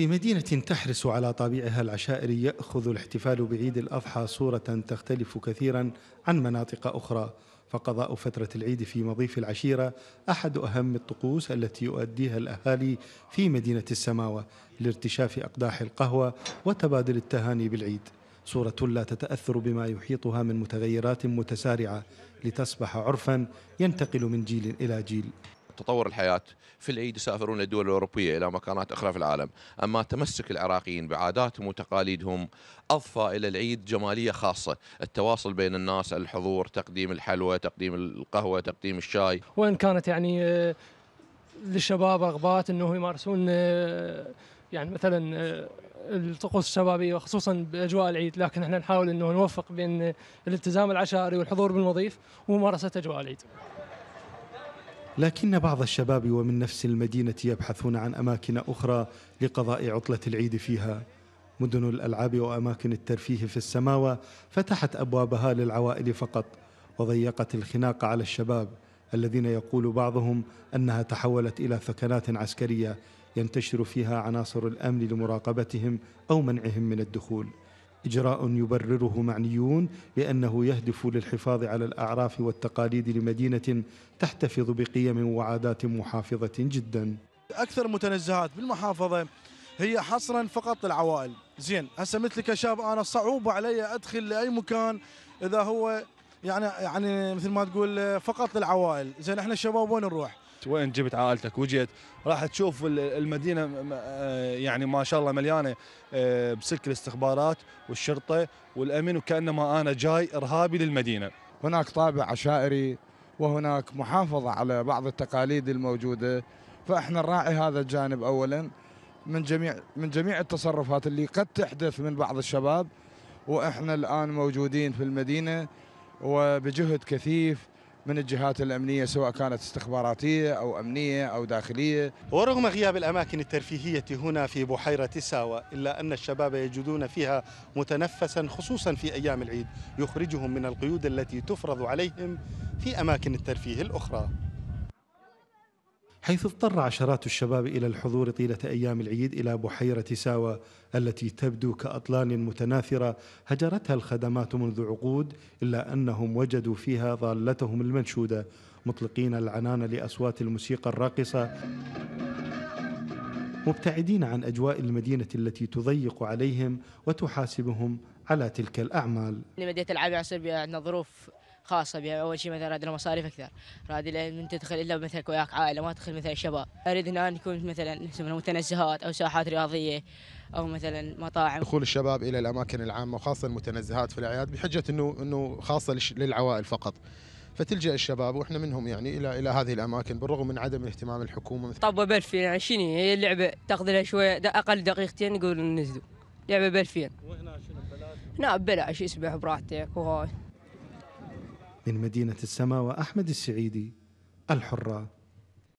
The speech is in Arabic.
في مدينة تحرس على طابعها العشائري يأخذ الاحتفال بعيد الأضحى صورة تختلف كثيرا عن مناطق أخرى فقضاء فترة العيد في مضيف العشيرة أحد أهم الطقوس التي يؤديها الأهالي في مدينة السماوة لارتشاف أقداح القهوة وتبادل التهاني بالعيد صورة لا تتأثر بما يحيطها من متغيرات متسارعة لتصبح عرفا ينتقل من جيل إلى جيل تطور الحياة في العيد يسافرون للدول الأوروبية إلى مكانات أخرى في العالم أما تمسك العراقيين بعاداتهم وتقاليدهم أضفى إلى العيد جمالية خاصة التواصل بين الناس الحضور تقديم الحلوى تقديم القهوة تقديم الشاي وإن كانت يعني آه، للشباب رغبات أنه يمارسون آه، يعني مثلا آه، الطقوس الشبابيه وخصوصا باجواء العيد لكن احنا نحاول انه نوفق بين الالتزام العشائري والحضور بالمضيف وممارسه اجواء العيد لكن بعض الشباب ومن نفس المدينة يبحثون عن أماكن أخرى لقضاء عطلة العيد فيها مدن الألعاب وأماكن الترفيه في السماوة فتحت أبوابها للعوائل فقط وضيقت الخناق على الشباب الذين يقول بعضهم أنها تحولت إلى ثكنات عسكرية ينتشر فيها عناصر الأمن لمراقبتهم أو منعهم من الدخول إجراء يبرره معنيون لأنه يهدف للحفاظ على الأعراف والتقاليد لمدينة تحتفظ بقيم وعادات محافظة جدا أكثر متنزهات بالمحافظة هي حصرا فقط للعوائل زين هسه مثل كشاب انا صعوبه علي ادخل لاي مكان اذا هو يعني يعني مثل ما تقول فقط للعوائل زين احنا الشباب وين نروح وين جبت عائلتك وجيت راح تشوف المدينه آه، يعني ما شاء الله مليانه آه، بسلك الاستخبارات والشرطه والامن وكانما انا جاي ارهابي للمدينه. هناك طابع عشائري وهناك محافظه على بعض التقاليد الموجوده فاحنا نراعي هذا الجانب اولا من جميع من جميع التصرفات اللي قد تحدث من بعض الشباب واحنا الان موجودين في المدينه وبجهد كثيف من الجهات الأمنية سواء كانت استخباراتية أو أمنية أو داخلية ورغم غياب الأماكن الترفيهية هنا في بحيرة ساوى إلا أن الشباب يجدون فيها متنفسا خصوصا في أيام العيد يخرجهم من القيود التي تفرض عليهم في أماكن الترفيه الأخرى حيث اضطر عشرات الشباب إلى الحضور طيلة أيام العيد إلى بحيرة ساوى التي تبدو كأطلال متناثرة هجرتها الخدمات منذ عقود إلا أنهم وجدوا فيها ضالتهم المنشودة مطلقين العنان لأصوات الموسيقى الراقصة مبتعدين عن أجواء المدينة التي تضيق عليهم وتحاسبهم على تلك الأعمال مدينه العاب يصير عندنا ظروف خاصه بها اول شيء مثلا راد المصاريف مصاريف اكثر راد من تدخل الا مثلا وياك عائله ما تدخل مثلا شباب اريد هنا يكون مثلا متنزهات او ساحات رياضيه او مثلا مطاعم دخول الشباب الى الاماكن العامه وخاصه المتنزهات في الاعياد بحجه انه انه خاصه للعوائل فقط فتلجا الشباب واحنا منهم يعني الى الى هذه الاماكن بالرغم من عدم اهتمام الحكومه طب بلفين يعني شنو هي اللعبه تاخذ لها شويه اقل دقيقتين يقولون نزلوا لعبه بلفين وهنا شنو ببلاش؟ لا ببلاش اسبح براحتك وهاي من مدينة السماء وأحمد السعيدي الحرة